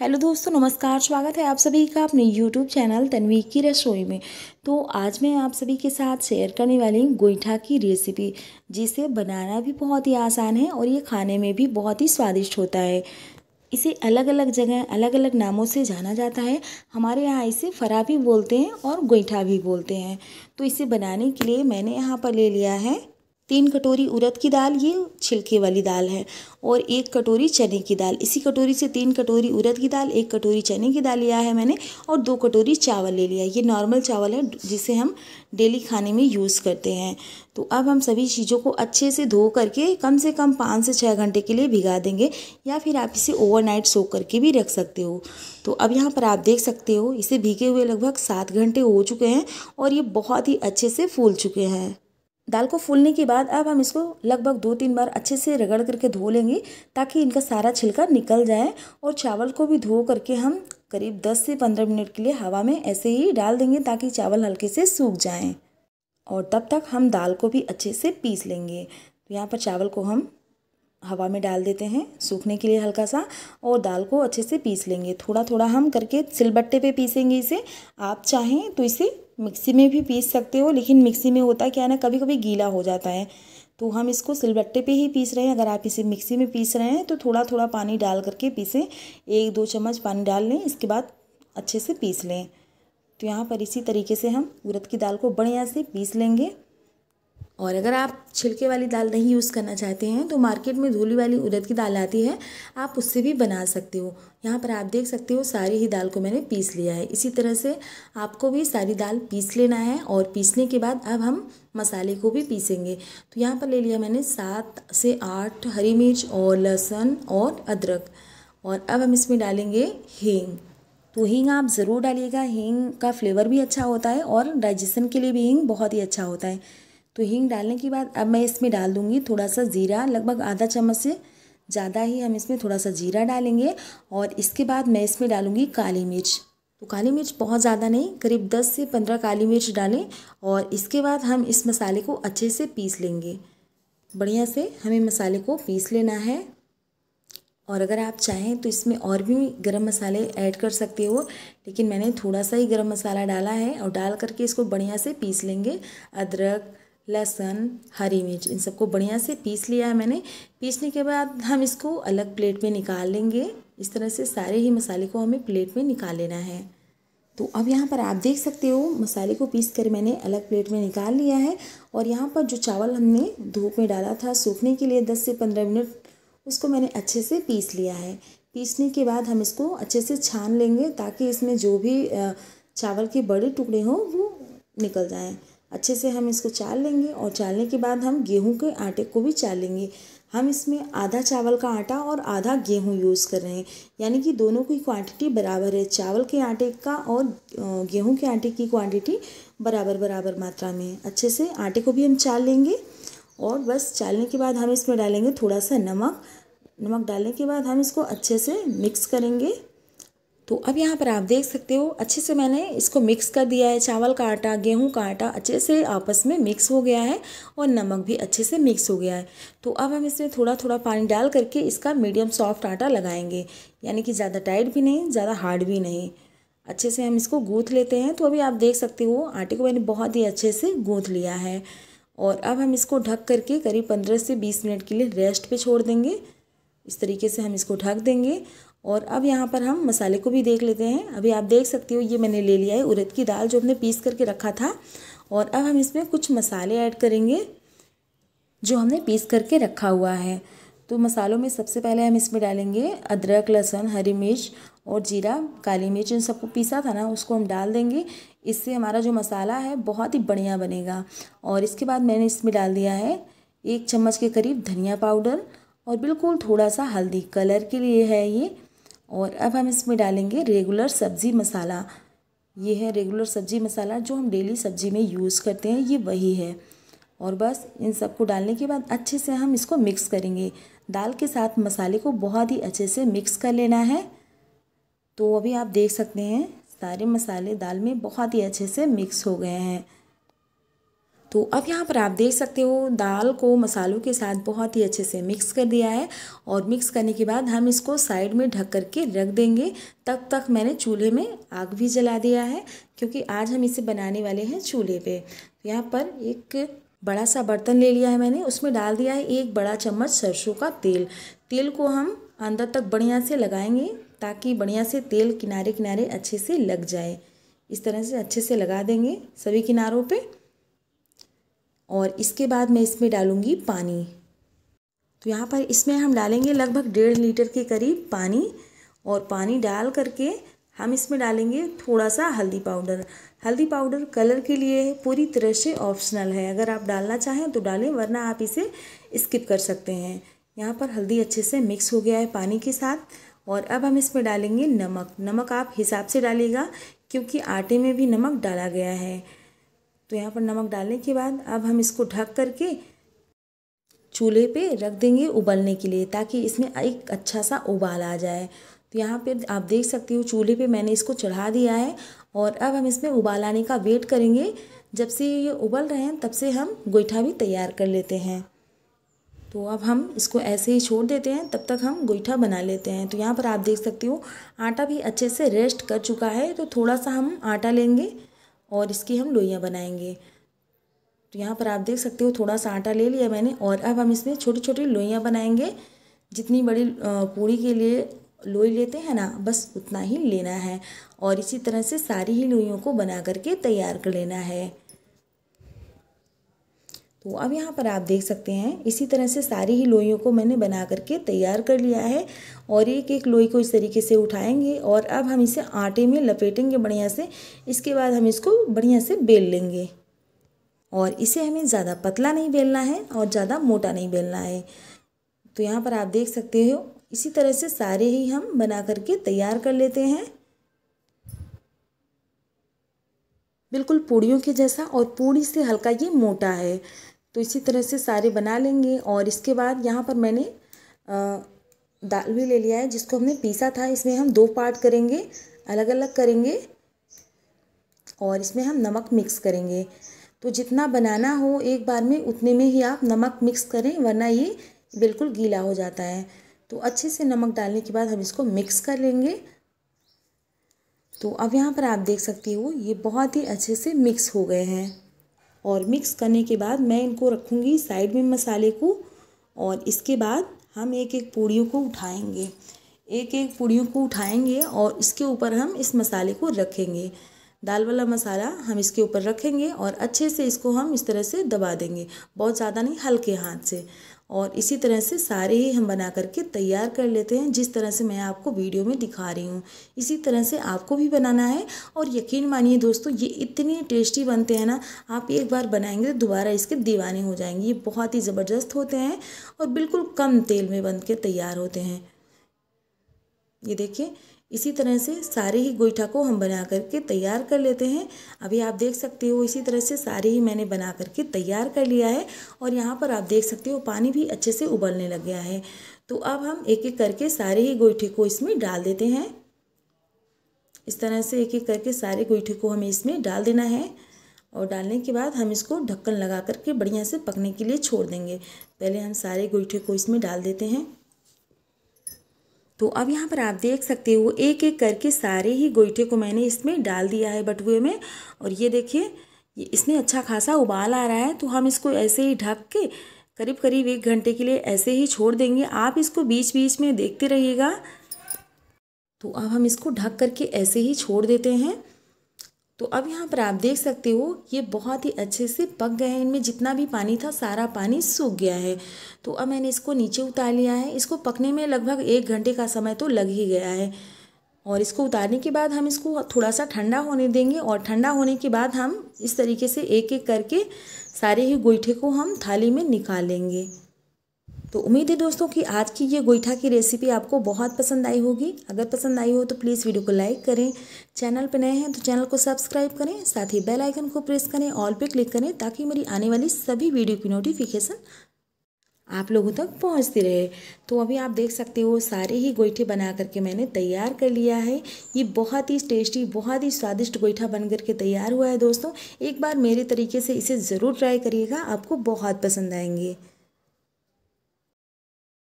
hello दोस्तों नमस्कार स्वागत है आप सभी का अपने यूट्यूब चैनल तनवी की रसोई में तो आज मैं आप सभी के साथ शेयर करने वाली हूँ गोईठा की रेसिपी जिसे बनाना भी बहुत ही आसान है और ये खाने में भी बहुत ही स्वादिष्ट होता है इसे अलग अलग जगह अलग अलग नामों से जाना जाता है हमारे यहाँ इसे फरा भी बोलते हैं और गोईठा भी बोलते हैं तो इसे बनाने के लिए मैंने यहाँ पर ले लिया है तीन कटोरी उड़द की दाल ये छिलके वाली दाल है और एक कटोरी चने की दाल इसी कटोरी से तीन कटोरी उड़द की दाल एक कटोरी चने की दाल लिया है मैंने और दो कटोरी चावल ले लिया ये नॉर्मल चावल है जिसे हम डेली खाने में यूज़ करते हैं तो अब हम सभी चीज़ों को अच्छे से धो करके कम से कम पाँच से छः घंटे के लिए भिगा देंगे या फिर आप इसे ओवरनाइट सो करके भी रख सकते हो तो अब यहाँ पर आप देख सकते हो इसे भीगे हुए लगभग सात घंटे हो चुके हैं और ये बहुत ही अच्छे से फूल चुके हैं दाल को फूलने के बाद अब हम इसको लगभग दो तीन बार अच्छे से रगड़ करके धो लेंगे ताकि इनका सारा छिलका निकल जाए और चावल को भी धो करके हम करीब 10 से 15 मिनट के लिए हवा में ऐसे ही डाल देंगे ताकि चावल हल्के से सूख जाएं और तब तक हम दाल को भी अच्छे से पीस लेंगे तो यहाँ पर चावल को हम हवा में डाल देते हैं सूखने के लिए हल्का सा और दाल को अच्छे से पीस लेंगे थोड़ा थोड़ा हम करके सिलबट्टे पे पीसेंगे इसे आप चाहें तो इसे मिक्सी में भी पीस सकते हो लेकिन मिक्सी में होता क्या है ना कभी कभी गीला हो जाता है तो हम इसको सिलबट्टे पे ही पीस रहे हैं अगर आप इसे मिक्सी में पीस रहे हैं तो थोड़ा थोड़ा पानी डाल करके पीसें एक दो चम्मच पानी डाल लें इसके बाद अच्छे से पीस लें तो यहाँ पर इसी तरीके से हम उरद की दाल को बढ़िया से पीस लेंगे और अगर आप छिलके वाली दाल नहीं यूज़ करना चाहते हैं तो मार्केट में धूली वाली उड़द की दाल आती है आप उससे भी बना सकते हो यहाँ पर आप देख सकते हो सारी ही दाल को मैंने पीस लिया है इसी तरह से आपको भी सारी दाल पीस लेना है और पीसने के बाद अब हम मसाले को भी पीसेंगे तो यहाँ पर ले लिया मैंने सात से आठ हरी मिर्च और लहसुन और अदरक और अब हम इसमें डालेंगे हींग तो हींग आप ज़रूर डालिएगा हींग का फ्लेवर भी अच्छा होता है और डाइजेशन के लिए भी हींग बहुत ही अच्छा होता है तो हींग डालने के बाद अब मैं इसमें डाल दूँगी थोड़ा सा ज़ीरा लगभग आधा चम्मच से ज़्यादा ही हम इसमें थोड़ा सा जीरा डालेंगे और इसके बाद मैं इसमें डालूँगी काली मिर्च तो काली मिर्च बहुत ज़्यादा नहीं करीब दस से पंद्रह काली मिर्च डालें और इसके बाद हम इस मसाले को अच्छे से पीस लेंगे बढ़िया से हमें मसाले को पीस लेना है और अगर आप चाहें तो इसमें और भी गरम मसाले ऐड कर सकते हो लेकिन मैंने थोड़ा सा ही गरम मसाला डाला है और डाल करके इसको बढ़िया से पीस लेंगे अदरक लहसुन हरी मिर्च इन सबको बढ़िया से पीस लिया है मैंने पीसने के बाद हम इसको अलग प्लेट में निकाल लेंगे इस तरह से सारे ही मसाले को हमें प्लेट में निकाल लेना है तो अब यहाँ पर आप देख सकते हो मसाले को पीस कर मैंने अलग प्लेट में निकाल लिया है और यहाँ पर जो चावल हमने धूप में डाला था सूखने के लिए दस से पंद्रह मिनट उसको मैंने अच्छे से पीस लिया है पीसने के बाद हम इसको अच्छे से छान लेंगे ताकि इसमें जो भी चावल के बड़े टुकड़े हों वो निकल जाएँ अच्छे से हम इसको चाल लेंगे और चालने के बाद हम गेहूं के आटे को भी चालेंगे हम इसमें आधा चावल का आटा और आधा गेहूं यूज़ कर रहे हैं यानी कि दोनों की क्वांटिटी बराबर है चावल के आटे का और गेहूं के आटे की क्वांटिटी बराबर बराबर मात्रा में है अच्छे से आटे को भी हम चाल लेंगे और बस चालने के बाद हम इसमें डालेंगे थोड़ा सा नमक नमक डालने के बाद हम इसको अच्छे से मिक्स करेंगे तो अब यहाँ पर आप देख सकते हो अच्छे से मैंने इसको मिक्स कर दिया है चावल का आटा गेहूं का आटा अच्छे से आपस में मिक्स हो गया है और नमक भी अच्छे से मिक्स हो गया है तो अब हम इसमें थोड़ा थोड़ा पानी डाल करके इसका मीडियम सॉफ्ट आटा लगाएंगे यानी कि ज़्यादा टाइट भी नहीं ज़्यादा हार्ड भी नहीं अच्छे से हम इसको गूँथ लेते हैं तो अभी आप देख सकते हो आटे को मैंने बहुत ही अच्छे से गूँथ लिया है और अब हम इसको ढक करके करीब पंद्रह से बीस मिनट के लिए रेस्ट पर छोड़ देंगे इस तरीके से हम इसको ढक देंगे और अब यहाँ पर हम मसाले को भी देख लेते हैं अभी आप देख सकते हो ये मैंने ले लिया है उड़द की दाल जो हमने पीस करके रखा था और अब हम इसमें कुछ मसाले ऐड करेंगे जो हमने पीस करके रखा हुआ है तो मसालों में सबसे पहले हम इसमें डालेंगे अदरक लहसुन हरी मिर्च और जीरा काली मिर्च इन सबको पीसा था ना उसको हम डाल देंगे इससे हमारा जो मसाला है बहुत ही बढ़िया बनेगा और इसके बाद मैंने इसमें डाल दिया है एक चम्मच के करीब धनिया पाउडर और बिल्कुल थोड़ा सा हल्दी कलर के लिए है ये और अब हम इसमें डालेंगे रेगुलर सब्ज़ी मसाला ये है रेगुलर सब्ज़ी मसाला जो हम डेली सब्ज़ी में यूज़ करते हैं ये वही है और बस इन सबको डालने के बाद अच्छे से हम इसको मिक्स करेंगे दाल के साथ मसाले को बहुत ही अच्छे से मिक्स कर लेना है तो अभी आप देख सकते हैं सारे मसाले दाल में बहुत ही अच्छे से मिक्स हो गए हैं तो अब यहाँ पर आप देख सकते हो दाल को मसालों के साथ बहुत ही अच्छे से मिक्स कर दिया है और मिक्स करने के बाद हम इसको साइड में ढक करके रख देंगे तब तक मैंने चूल्हे में आग भी जला दिया है क्योंकि आज हम इसे बनाने वाले हैं चूल्हे पे तो यहाँ पर एक बड़ा सा बर्तन ले लिया है मैंने उसमें डाल दिया है एक बड़ा चम्मच सरसों का तेल तेल को हम अंदर तक बढ़िया से लगाएंगे ताकि बढ़िया से तेल किनारे किनारे अच्छे से लग जाए इस तरह से अच्छे से लगा देंगे सभी किनारों पर और इसके बाद मैं इसमें डालूँगी पानी तो यहाँ पर इसमें हम डालेंगे लगभग डेढ़ लीटर के करीब पानी और पानी डाल करके हम इसमें डालेंगे थोड़ा सा हल्दी पाउडर हल्दी पाउडर कलर के लिए पूरी तरह से ऑप्शनल है अगर आप डालना चाहें तो डालें वरना आप इसे स्किप कर सकते हैं यहाँ पर हल्दी अच्छे से मिक्स हो गया है पानी के साथ और अब हम इसमें डालेंगे नमक नमक आप हिसाब से डालिएगा क्योंकि आटे में भी नमक डाला गया है तो यहाँ पर नमक डालने के बाद अब हम इसको ढक करके चूल्हे पे रख देंगे उबलने के लिए ताकि इसमें एक अच्छा सा उबाल आ जाए तो यहाँ पे आप देख सकते हो चूल्हे पे मैंने इसको चढ़ा दिया है और अब हम इसमें उबाल आने का वेट करेंगे जब से ये उबल रहे हैं तब से हम गोईठा भी तैयार कर लेते हैं तो अब हम इसको ऐसे ही छोड़ देते हैं तब तक हम गोईठा बना लेते हैं तो यहाँ पर आप देख सकते हो आटा भी अच्छे से रेस्ट कर चुका है तो थोड़ा सा हम आटा लेंगे और इसकी हम लोइयाँ बनाएंगे तो यहाँ पर आप देख सकते हो थोड़ा सा आटा ले लिया मैंने और अब हम इसमें छोटी छोटी लोइयाँ बनाएंगे जितनी बड़ी पूड़ी के लिए लोई लेते हैं ना बस उतना ही लेना है और इसी तरह से सारी ही लोइयों को बना करके तैयार कर लेना है तो अब यहाँ पर आप देख सकते हैं इसी तरह से सारी ही लोइयों को मैंने बना करके तैयार कर लिया है और एक एक लोई को इस तरीके से उठाएंगे और अब हम इसे आटे में लपेटेंगे बढ़िया से इसके बाद हम इसको बढ़िया से बेल लेंगे और इसे हमें ज़्यादा पतला नहीं बेलना है और ज़्यादा मोटा नहीं बेलना है तो यहाँ पर आप देख सकते हो इसी तरह से सारे ही हम बना करके तैयार कर लेते हैं बिल्कुल पूड़ियों के जैसा और पूड़ी से हल्का ये मोटा है तो इसी तरह से सारे बना लेंगे और इसके बाद यहाँ पर मैंने दाल भी ले लिया है जिसको हमने पीसा था इसमें हम दो पार्ट करेंगे अलग अलग करेंगे और इसमें हम नमक मिक्स करेंगे तो जितना बनाना हो एक बार में उतने में ही आप नमक मिक्स करें वरना ये बिल्कुल गीला हो जाता है तो अच्छे से नमक डालने के बाद हम इसको मिक्स कर लेंगे तो अब यहाँ पर आप देख सकती हो ये बहुत ही अच्छे से मिक्स हो गए हैं और मिक्स करने के बाद मैं इनको रखूँगी साइड में मसाले को और इसके बाद हम एक एक पूड़ियों को उठाएंगे एक एक पूड़ियों को उठाएंगे और इसके ऊपर हम इस मसाले को रखेंगे दाल वाला मसाला हम इसके ऊपर रखेंगे और अच्छे से इसको हम इस तरह से दबा देंगे बहुत ज़्यादा नहीं हल्के हाथ से और इसी तरह से सारे ही हम बना करके तैयार कर लेते हैं जिस तरह से मैं आपको वीडियो में दिखा रही हूँ इसी तरह से आपको भी बनाना है और यकीन मानिए दोस्तों ये इतने टेस्टी बनते हैं ना आप एक बार बनाएंगे तो दोबारा इसके दीवाने हो जाएंगे ये बहुत ही ज़बरदस्त होते हैं और बिल्कुल कम तेल में बन के तैयार होते हैं ये देखिए इसी तरह से सारे ही गोईठा को हम बना करके तैयार कर लेते हैं अभी आप देख सकते हो इसी तरह से सारे ही मैंने बना करके तैयार कर लिया है और यहाँ पर आप देख सकते हो पानी भी अच्छे से उबलने लग गया है तो अब हम एक एक करके सारे ही गोईठे को इसमें डाल देते हैं इस तरह से एक एक करके सारे गोईठे को हमें इसमें डाल देना है और डालने के बाद हम इसको ढक्कन लगा करके बढ़िया से पकने के लिए छोड़ देंगे पहले हम सारे गोईठे को इसमें डाल देते हैं तो अब यहाँ पर आप देख सकते हो एक एक करके सारे ही गोईठे को मैंने इसमें डाल दिया है बटुए में और ये देखिए इसमें अच्छा खासा उबाल आ रहा है तो हम इसको ऐसे ही ढक के करीब करीब एक घंटे के लिए ऐसे ही छोड़ देंगे आप इसको बीच बीच में देखते रहिएगा तो अब हम इसको ढक करके ऐसे ही छोड़ देते हैं तो अब यहाँ पर आप देख सकते हो ये बहुत ही अच्छे से पक गए हैं इनमें जितना भी पानी था सारा पानी सूख गया है तो अब मैंने इसको नीचे उतार लिया है इसको पकने में लगभग एक घंटे का समय तो लग ही गया है और इसको उतारने के बाद हम इसको थोड़ा सा ठंडा होने देंगे और ठंडा होने के बाद हम इस तरीके से एक एक करके सारे ही गोईठे को हम थाली में निकालेंगे तो उम्मीद है दोस्तों कि आज की ये गोईठा की रेसिपी आपको बहुत पसंद आई होगी अगर पसंद आई हो तो प्लीज़ वीडियो को लाइक करें चैनल पर नए हैं तो चैनल को सब्सक्राइब करें साथ ही बेल आइकन को प्रेस करें ऑल पे क्लिक करें ताकि मेरी आने वाली सभी वीडियो की नोटिफिकेशन आप लोगों तक पहुंचती रहे तो अभी आप देख सकते हो सारे ही गोईठे बना करके मैंने तैयार कर लिया है ये बहुत ही टेस्टी बहुत ही स्वादिष्ट गोईठा बन करके तैयार हुआ है दोस्तों एक बार मेरे तरीके से इसे ज़रूर ट्राई करिएगा आपको बहुत पसंद आएंगे